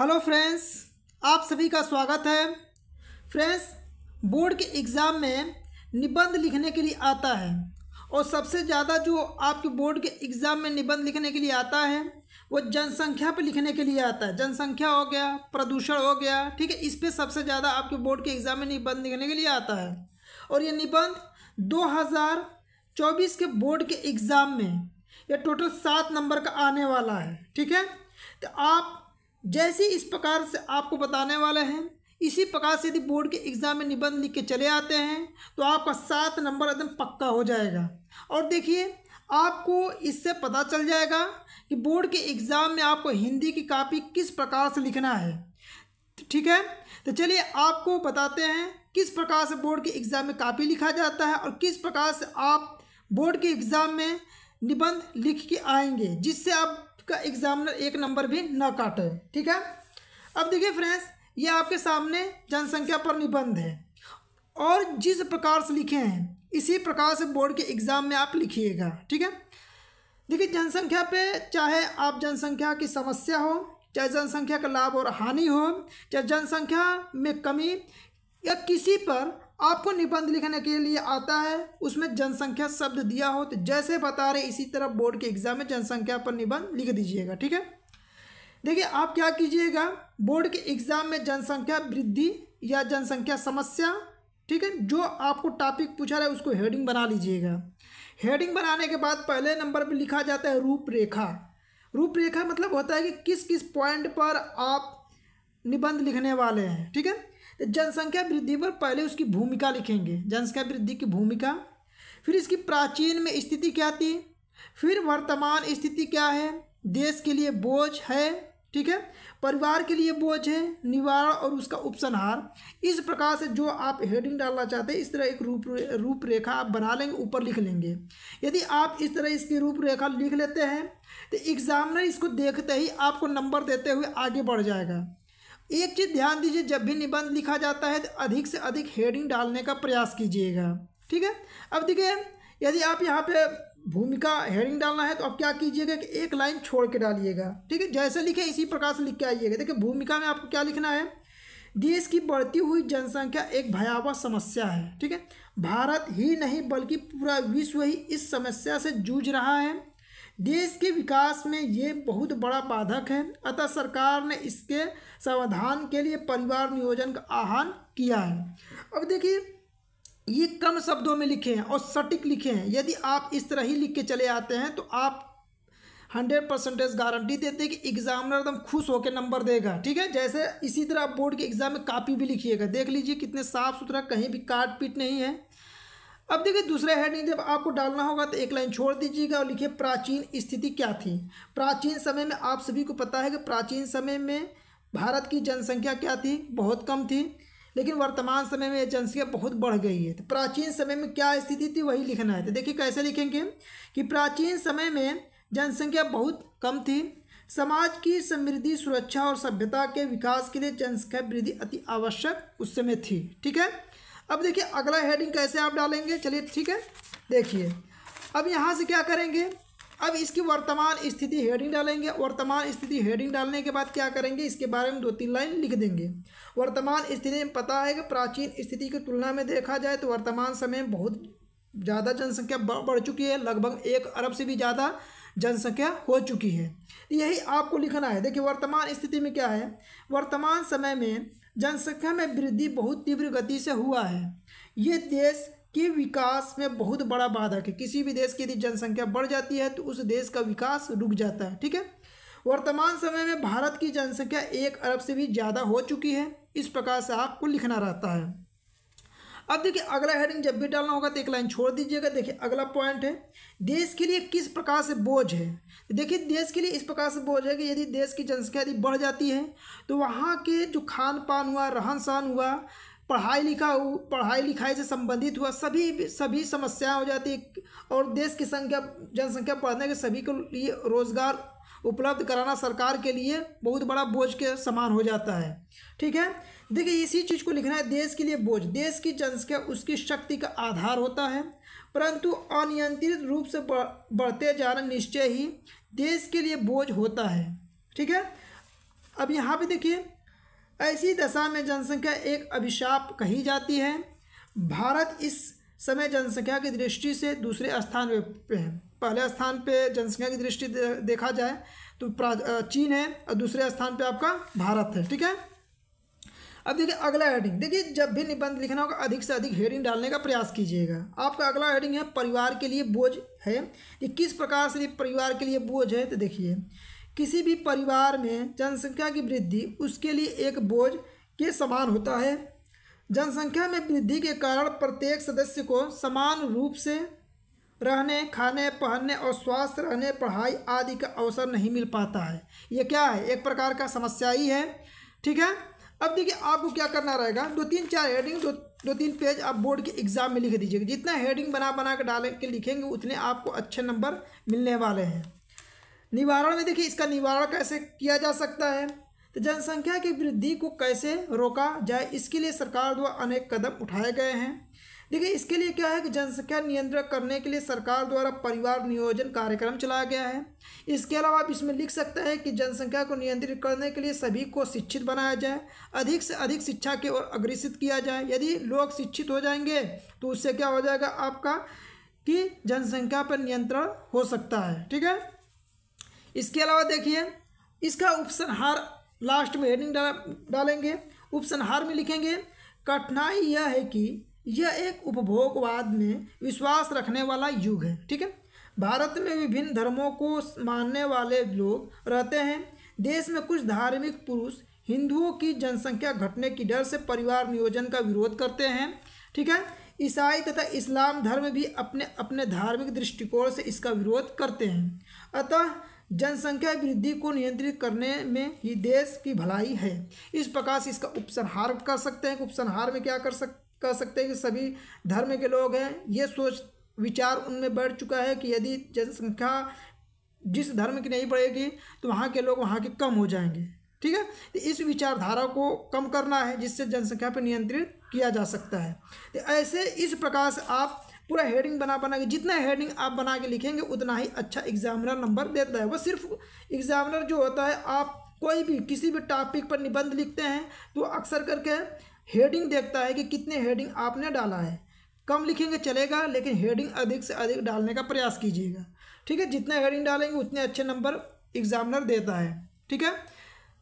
hello friends आप सभी का स्वागत है फ्रेंड्स बोर्ड के एग्ज़ाम में निबंध लिखने के लिए आता है और सबसे ज़्यादा जो आपके बोर्ड के एग्ज़ाम में निबंध लिखने के लिए आता है वो जनसंख्या पर लिखने के लिए आता है जनसंख्या हो गया प्रदूषण हो गया ठीक है इस पर सबसे ज़्यादा आपके बोर्ड के एग्ज़ाम में निबंध लिखने के लिए आता है और ये निबंध दो के बोर्ड के एग्ज़ाम में यह टोटल सात नंबर का आने वाला है ठीक है तो आप जैसे इस प्रकार से आपको बताने वाले हैं इसी प्रकार से यदि बोर्ड के एग्ज़ाम में निबंध लिख के चले आते हैं तो आपका सात नंबर एकदम पक्का हो जाएगा और देखिए आपको इससे पता चल जाएगा कि बोर्ड के एग्ज़ाम में आपको हिंदी की कापी किस प्रकार से लिखना है ठीक है तो चलिए आपको बताते हैं किस प्रकार से बोर्ड के एग्ज़ाम में कापी लिखा जाता है और किस प्रकार से आप बोर्ड के एग्ज़ाम में निबंध लिख के आएंगे जिससे आप का एग्जामिनर एक नंबर भी ना काटे ठीक है अब देखिए फ्रेंड्स ये आपके सामने जनसंख्या पर निबंध है और जिस प्रकार से लिखे हैं इसी प्रकार से बोर्ड के एग्ज़ाम में आप लिखिएगा ठीक है देखिए जनसंख्या पे चाहे आप जनसंख्या की समस्या हो चाहे जनसंख्या का लाभ और हानि हो चाहे जनसंख्या में कमी या किसी पर आपको निबंध लिखने के लिए आता है उसमें जनसंख्या शब्द दिया हो तो जैसे बता रहे इसी तरह बोर्ड के एग्जाम में जनसंख्या पर निबंध लिख दीजिएगा ठीक है देखिए आप क्या कीजिएगा बोर्ड के एग्जाम में जनसंख्या वृद्धि या जनसंख्या समस्या ठीक है जो आपको टॉपिक पूछा रहा है उसको हेडिंग बना लीजिएगा हेडिंग बनाने के बाद पहले नंबर पर लिखा जाता है रूपरेखा रूपरेखा मतलब होता है कि किस किस पॉइंट पर आप निबंध लिखने वाले हैं ठीक है तो जनसंख्या वृद्धि पर पहले उसकी भूमिका लिखेंगे जनसंख्या वृद्धि की भूमिका फिर इसकी प्राचीन में स्थिति क्या थी फिर वर्तमान स्थिति क्या है देश के लिए बोझ है ठीक है परिवार के लिए बोझ है निवारण और उसका उपसंहार इस प्रकार से जो आप हेडिंग डालना चाहते हैं इस तरह एक रूप रूपरेखा आप बना लेंगे ऊपर लिख लेंगे यदि आप इस तरह इसकी रूपरेखा लिख लेते हैं तो एग्जामिनर इसको देखते ही आपको नंबर देते हुए आगे बढ़ जाएगा एक चीज़ ध्यान दीजिए जब भी निबंध लिखा जाता है तो अधिक से अधिक हेडिंग डालने का प्रयास कीजिएगा ठीक है अब देखिए यदि आप यहाँ पे भूमिका हेडिंग डालना है तो आप क्या कीजिएगा कि एक लाइन छोड़ के डालिएगा ठीक है जैसे लिखे इसी प्रकार से लिख के आइएगा देखिए भूमिका में आपको क्या लिखना है देश की बढ़ती हुई जनसंख्या एक भयावह समस्या है ठीक है भारत ही नहीं बल्कि पूरा विश्व ही इस समस्या से जूझ रहा है देश के विकास में ये बहुत बड़ा बाधक है अतः सरकार ने इसके समाधान के लिए परिवार नियोजन का आह्वान किया है अब देखिए ये कम शब्दों में लिखे हैं और सटीक लिखे हैं यदि आप इस तरह ही लिख के चले आते हैं तो आप हंड्रेड परसेंटेज गारंटी देते हैं कि एग्जामिनर एकदम खुश होकर नंबर देगा ठीक है जैसे इसी तरह आप बोर्ड के एग्जाम में कापी भी लिखिएगा देख लीजिए कितने साफ सुथरा कहीं भी काट पीट नहीं है अब देखिए दूसरा हेडिंग जब आपको डालना होगा तो एक लाइन छोड़ दीजिएगा और लिखिए प्राचीन स्थिति क्या थी प्राचीन समय में आप सभी को पता है कि प्राचीन समय में भारत की जनसंख्या क्या थी बहुत कम थी लेकिन वर्तमान समय में जनसंख्या बहुत बढ़ गई है तो प्राचीन समय में क्या स्थिति थी वही लिखना है तो देखिए कैसे लिखेंगे कि प्राचीन समय में जनसंख्या बहुत कम थी समाज की समृद्धि सुरक्षा और सभ्यता के विकास के लिए जनसंख्या वृद्धि अति आवश्यक उस समय थी ठीक है अब देखिए अगला हेडिंग कैसे आप डालेंगे चलिए ठीक है देखिए अब यहाँ से क्या करेंगे अब इसकी वर्तमान स्थिति हेडिंग डालेंगे वर्तमान स्थिति हेडिंग डालने के बाद क्या करेंगे इसके बारे में दो तीन लाइन लिख देंगे वर्तमान स्थिति में पता है कि प्राचीन स्थिति की तुलना में देखा जाए तो वर्तमान समय में बहुत ज़्यादा जनसंख्या बढ़ चुकी है लगभग एक अरब से भी ज़्यादा जनसंख्या हो चुकी है यही आपको लिखना है देखिए वर्तमान स्थिति में क्या है वर्तमान समय में जनसंख्या में वृद्धि बहुत तीव्र गति से हुआ है ये देश के विकास में बहुत बड़ा बाधक है किसी भी देश की यदि जनसंख्या बढ़ जाती है तो उस देश का विकास रुक जाता है ठीक है वर्तमान समय में भारत की जनसंख्या एक अरब से भी ज़्यादा हो चुकी है इस प्रकार से आपको लिखना रहता है अब देखिए अगला हेडिंग जब भी डालना होगा तो एक लाइन छोड़ दीजिएगा देखिए अगला पॉइंट है देश के लिए किस प्रकार से बोझ है देखिए देश के लिए इस प्रकार से बोझ है कि यदि देश की जनसंख्या यदि बढ़ जाती है तो वहाँ के जो खान पान हुआ रहन सहन हुआ पढ़ाई लिखा हो पढ़ाई लिखाई से संबंधित हुआ सभी सभी समस्याएं हो जाती और देश की संख्या जनसंख्या बढ़ने के सभी के लिए रोज़गार उपलब्ध कराना सरकार के लिए बहुत बड़ा बोझ के समान हो जाता है ठीक है देखिए इसी चीज़ को लिखना है देश के लिए बोझ देश की जनसंख्या उसकी शक्ति का आधार होता है परंतु अनियंत्रित रूप से बढ़ते जाना निश्चय ही देश के लिए बोझ होता है ठीक है अब यहाँ पे देखिए ऐसी दशा में जनसंख्या एक अभिशाप कही जाती है भारत इस समय जनसंख्या की दृष्टि से दूसरे स्थान पर है पहले स्थान पे जनसंख्या की दृष्टि देखा जाए तो चीन है और दूसरे स्थान पे आपका भारत है ठीक है अब देखिए अगला हेडिंग देखिए जब भी निबंध लिखना होगा अधिक से अधिक हेडिंग डालने का प्रयास कीजिएगा आपका अगला हेडिंग है परिवार के लिए बोझ है ये किस प्रकार से परिवार के लिए बोझ है तो देखिए किसी भी परिवार में जनसंख्या की वृद्धि उसके लिए एक बोझ के समान होता है जनसंख्या में वृद्धि के कारण प्रत्येक सदस्य को समान रूप से रहने खाने पहनने और स्वास्थ्य रहने पढ़ाई आदि का अवसर नहीं मिल पाता है ये क्या है एक प्रकार का समस्या ही है ठीक है अब देखिए आपको क्या करना रहेगा दो तीन चार हेडिंग दो दो तीन पेज आप बोर्ड के एग्ज़ाम में लिख दीजिएगा जितना हेडिंग बना बना के डाल के लिखेंगे उतने आपको अच्छे नंबर मिलने वाले हैं निवारण में देखिए इसका निवारण कैसे किया जा सकता है तो जनसंख्या की वृद्धि को कैसे रोका जाए इसके लिए सरकार द्वारा अनेक कदम उठाए गए हैं देखिए इसके लिए क्या है कि जनसंख्या नियंत्रण करने के लिए सरकार द्वारा परिवार नियोजन कार्यक्रम चलाया गया है इसके अलावा आप इसमें लिख सकते हैं कि जनसंख्या को नियंत्रित करने के लिए सभी को शिक्षित बनाया जाए अधिक से अधिक शिक्षा की ओर अग्रसित किया जाए यदि लोग शिक्षित हो जाएंगे तो उससे क्या हो जाएगा आपका कि जनसंख्या पर नियंत्रण हो सकता है ठीक है इसके अलावा देखिए इसका उपसंहार लास्ट में हेडिंग डालेंगे उपसंहार में लिखेंगे कठिनाई यह है कि यह एक उपभोगवाद में विश्वास रखने वाला युग है ठीक है भारत में विभिन्न धर्मों को मानने वाले लोग रहते हैं देश में कुछ धार्मिक पुरुष हिंदुओं की जनसंख्या घटने की डर से परिवार नियोजन का विरोध करते हैं ठीक है ईसाई तथा इस्लाम धर्म भी अपने अपने धार्मिक दृष्टिकोण से इसका विरोध करते हैं अतः जनसंख्या वृद्धि को नियंत्रित करने में ही देश की भलाई है इस प्रकार से इसका उपसंहार कर सकते हैं उपसंहार में क्या कर सकते कह सकते हैं कि सभी धर्म के लोग हैं ये सोच विचार उनमें बढ़ चुका है कि यदि जनसंख्या जिस धर्म की नहीं बढ़ेगी तो वहाँ के लोग वहाँ के कम हो जाएंगे ठीक है तो इस विचारधारा को कम करना है जिससे जनसंख्या पर नियंत्रित किया जा सकता है तो ऐसे इस प्रकार से आप पूरा हेडिंग बना बना के जितना हेडिंग आप बना के लिखेंगे उतना ही अच्छा एग्जामिनर नंबर देता है वह सिर्फ एग्जामिनर जो होता है आप कोई भी किसी भी टॉपिक पर निबंध लिखते हैं तो अक्सर करके हेडिंग देखता है कि कितने हेडिंग आपने डाला है कम लिखेंगे चलेगा लेकिन हेडिंग अधिक से अधिक डालने का प्रयास कीजिएगा ठीक है जितने हेडिंग डालेंगे उतने अच्छे नंबर एग्जामिनर देता है ठीक है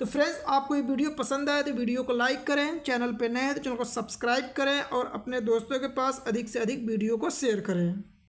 तो फ्रेंड्स आपको ये वीडियो पसंद आए तो वीडियो को लाइक करें चैनल पर नए हैं तो चैनल को सब्सक्राइब करें और अपने दोस्तों के पास अधिक से अधिक वीडियो को शेयर करें